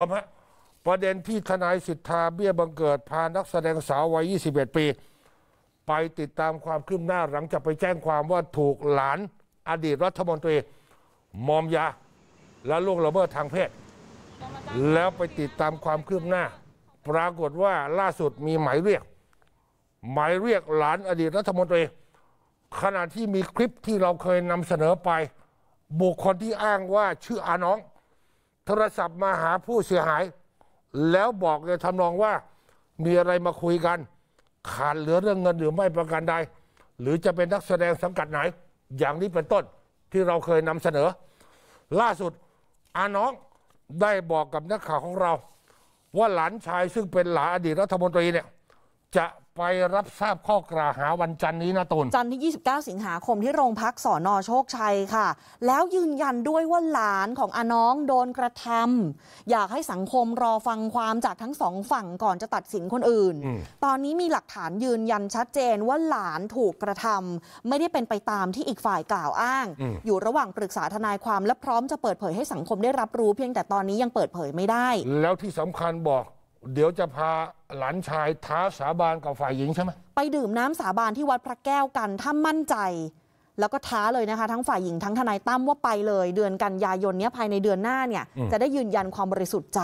ครัะประเด็นที่ทนายสิทธาเบี้ยบังเกิดพานักแสดงสาววัย21 ปี ไปติดตามความคืบหน้าหลังจากไปแจ้งความว่าถูกหลานอดีตรัฐมนตรี มอมยาและล่วงละเมิดทางเพศ แล้วไปติดตามความคืบหน้า ปรากฏว่าล่าสุดมีหมายเรียก หมายเรียกหลานอดีตรัฐมนตรีขณะที่มีคลิปที่เราเคยนำเสนอไป บุคคลที่อ้างว่าชื่ออาน้องโทรศัพท์มาหาผู้เสียหาย แล้วบอกจะทำนองว่ามีอะไรมาคุยกัน ขาดเหลือเรื่องเงินหรือไม่ประกันใดหรือจะเป็นนักแสดงสังกัดไหน อย่างนี้เป็นต้นที่เราเคยนำเสนอ ล่าสุดอาน้องได้บอกกับนักข่าวของเรา ว่าหลานชายซึ่งเป็นหลานอดีตรัฐมนตรีเนี่ยจะไปรับทราบข้อกล่าวหาวันจันนี้นะตุนจันที่ 29 สิงหาคมที่โรงพักสอนอโชคชัยค่ะ แล้วยืนยันด้วยว่าหลานของอาน้องโดนกระทำอยากให้สังคมรอฟังความจากทั้งสองฝั่งก่อนจะตัดสินคนอื่นอตอนนี้มีหลักฐานยืนยันชัดเจนว่าหลานถูกกระทำไม่ได้เป็นไปตามที่อีกฝ่ายกล่าวอ้างออยู่ระหว่างปรึกษาทนายความและพร้อมจะเปิดเผยให้สังคมได้รับรู้ เพียงแต่ตอนนี้ยังเปิดเผยไม่ได้ แล้วที่สำคัญบอกเดี๋ยวจะพาหลานชายท้าสาบานกับฝ่ายหญิงใช่ไหม ไปดื่มน้ำสาบานที่วัดพระแก้วกัน ถ้ามั่นใจ แล้วก็ท้าเลยนะคะ ทั้งฝ่ายหญิงทั้งทนายตั้มว่าไปเลย เดือนกันยายนนี้ภายในเดือนหน้าเนี่ยจะได้ยืนยันความบริสุทธิ์ใจ